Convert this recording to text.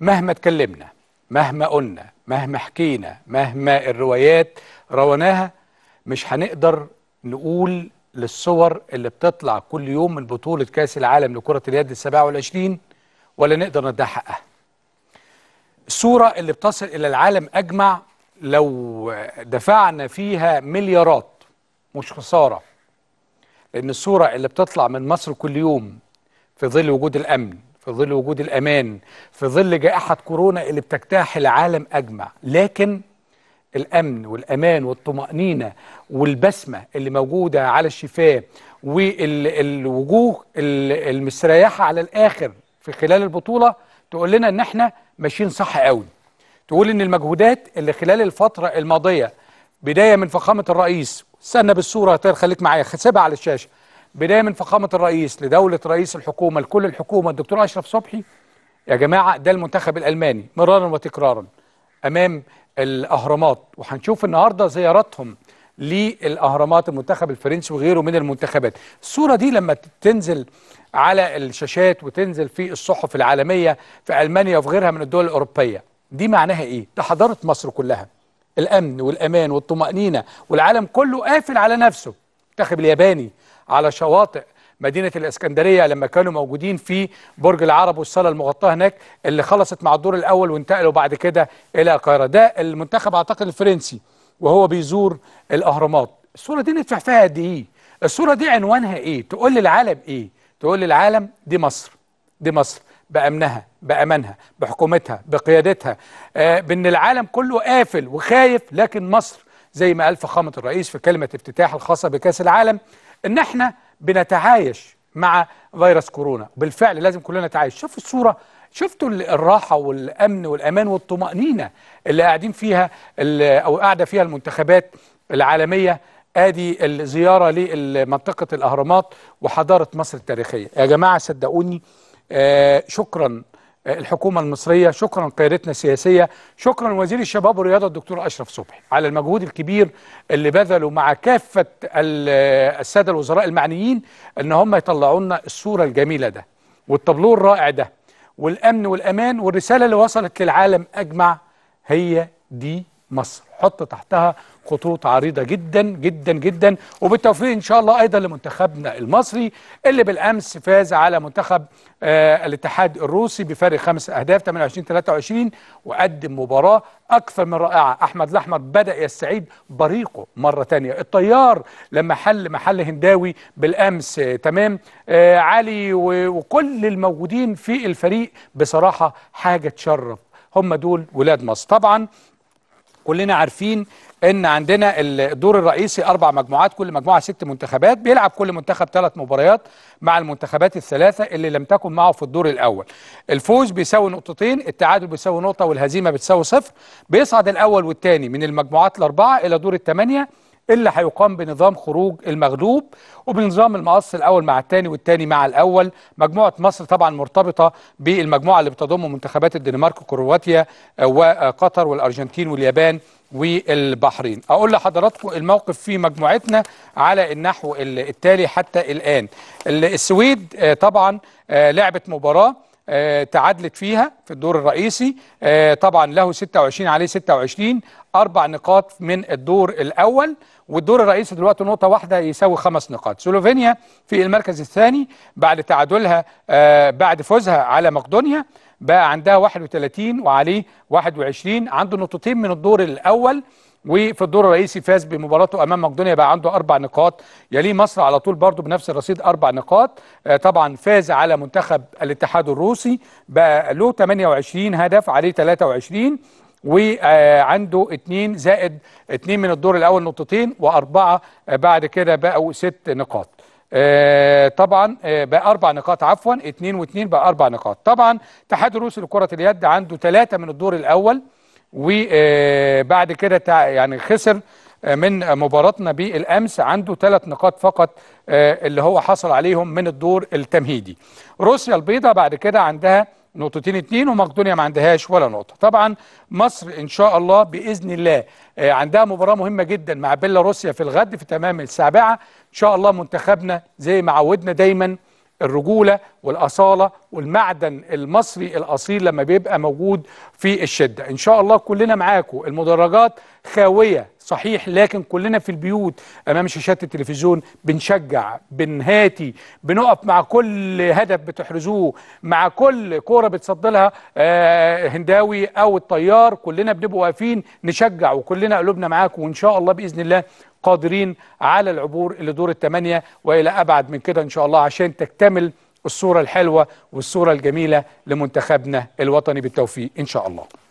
مهما اتكلمنا مهما قلنا مهما حكينا مهما الروايات رويناها مش هنقدر نقول للصور اللي بتطلع كل يوم من بطولة كأس العالم لكرة اليد السبعة والعشرين ولا نقدر نديها حقها الصورة اللي بتصل إلى العالم أجمع لو دفعنا فيها مليارات مش خسارة لأن الصورة اللي بتطلع من مصر كل يوم في ظل وجود الأمن في ظل وجود الأمان في ظل جائحة كورونا اللي بتجتاح العالم أجمع لكن الأمن والأمان والطمأنينة والبسمة اللي موجودة على الشفاه والوجوه المستريحة على الآخر في خلال البطولة تقول لنا إن إحنا ماشيين صح قوي تقول إن المجهودات اللي خلال الفترة الماضية بداية من فخامة الرئيس استنى بالصورة خليك معايا سيبها على الشاشة بدايه من فخامه الرئيس لدوله رئيس الحكومه لكل الحكومه الدكتور اشرف صبحي يا جماعه ده المنتخب الالماني مرارا وتكرارا امام الاهرامات وهنشوف النهارده زياراتهم للاهرامات المنتخب الفرنسي وغيره من المنتخبات الصوره دي لما تنزل على الشاشات وتنزل في الصحف العالميه في المانيا وفي غيرها من الدول الاوروبيه دي معناها ايه ده حضاره مصر كلها الامن والامان والطمانينه والعالم كله قافل على نفسه المنتخب الياباني على شواطئ مدينه الاسكندريه لما كانوا موجودين في برج العرب والصاله المغطاه هناك اللي خلصت مع الدور الاول وانتقلوا بعد كده الى القاهره ده المنتخب اعتقد الفرنسي وهو بيزور الاهرامات الصوره دي ندفع فيها قد ايه الصوره دي عنوانها ايه تقول للعالم ايه تقول للعالم دي مصر دي مصر بامنها بامانها بحكومتها بقيادتها آه بان العالم كله قافل وخايف لكن مصر زي ما قال فخامه الرئيس في كلمه افتتاح الخاصه بكاس العالم ان احنا بنتعايش مع فيروس كورونا بالفعل لازم كلنا نتعايش شوف الصوره شفتوا الراحه والامن والامان والطمانينه اللي قاعدين فيها او قاعده فيها المنتخبات العالميه ادي الزياره لمنطقه الاهرامات وحضاره مصر التاريخيه يا جماعه صدقوني آه شكرا الحكومه المصريه شكرا قيادتنا السياسيه شكرا وزير الشباب والرياضه الدكتور اشرف صبحي على المجهود الكبير اللي بذلوا مع كافه الساده الوزراء المعنيين ان هم يطلعوا لنا الصوره الجميله ده والطابلوه الرائع ده والامن والامان والرساله اللي وصلت للعالم اجمع هي دي مصر حط تحتها خطوط عريضة جدا جدا جدا وبالتوفيق إن شاء الله أيضا لمنتخبنا المصري اللي بالأمس فاز على منتخب آه الاتحاد الروسي بفارق خمس أهداف 28 23 وقدم مباراة أكثر من رائعة أحمد الأحمر بدأ يستعيد بريقه مرة تانية الطيار لما حل محل هنداوي بالأمس آه تمام آه علي وكل الموجودين في الفريق بصراحة حاجة تشرف هم دول ولاد مصر طبعا كلنا عارفين ان عندنا الدور الرئيسي اربع مجموعات كل مجموعه ست منتخبات بيلعب كل منتخب ثلاث مباريات مع المنتخبات الثلاثه اللي لم تكن معه في الدور الاول الفوز بيساوي نقطتين التعادل بيساوي نقطه والهزيمه بتساوي صفر بيصعد الاول والثاني من المجموعات الاربعه الى دور الثمانيه اللي هيقام بنظام خروج المغلوب وبنظام المقص الاول مع الثاني والثاني مع الاول مجموعه مصر طبعا مرتبطه بالمجموعه اللي بتضم منتخبات الدنمارك وكرواتيا آه، وقطر والارجنتين واليابان والبحرين اقول لحضراتكم الموقف في مجموعتنا على النحو التالي حتى الان السويد آه، طبعا آه، لعبت مباراه آه، تعادلت فيها في الدور الرئيسي آه، طبعا له 26 عليه 26 أربع نقاط من الدور الأول والدور الرئيسي دلوقتي نقطة واحدة يساوي خمس نقاط سلوفينيا في المركز الثاني بعد تعادلها آه، بعد فوزها على مقدونيا بقى عندها 31 وعليه 21 عنده نقطتين من الدور الأول وفي الدور الرئيسي فاز بمباراته امام مقدونيا بقى عنده اربع نقاط يليه مصر على طول برضه بنفس الرصيد اربع نقاط آه، طبعا فاز على منتخب الاتحاد الروسي بقى له 28 هدف عليه 23 وعنده اثنين زائد اثنين من الدور الاول نقطتين واربعه آه، بعد كده بقوا ست نقاط. آه طبعا آه بقى اربع نقاط عفوا اتنين واتنين بقى اربع نقاط. طبعا اتحاد الروسي لكره اليد عنده ثلاثه من الدور الاول وبعد آه، كده يعني خسر آه، من مباراتنا بالامس عنده ثلاث نقاط فقط آه، اللي هو حصل عليهم من الدور التمهيدي روسيا البيضاء بعد كده عندها نقطتين اتنين ومقدونيا ما عندهاش ولا نقطه طبعا مصر ان شاء الله باذن الله عندها مباراه مهمه جدا مع بيلاروسيا في الغد في تمام السابعه ان شاء الله منتخبنا زي ما عودنا دايما الرجوله والاصاله والمعدن المصري الاصيل لما بيبقى موجود في الشده ان شاء الله كلنا معاكم المدرجات خاويه صحيح لكن كلنا في البيوت امام شاشات التلفزيون بنشجع بنهاتي بنقف مع كل هدف بتحرزوه مع كل كوره بتصدلها آه، هنداوي او الطيار كلنا بنبقى واقفين نشجع وكلنا قلوبنا معاك وان شاء الله باذن الله قادرين على العبور دور الثمانيه والى ابعد من كده ان شاء الله عشان تكتمل الصوره الحلوه والصوره الجميله لمنتخبنا الوطني بالتوفيق ان شاء الله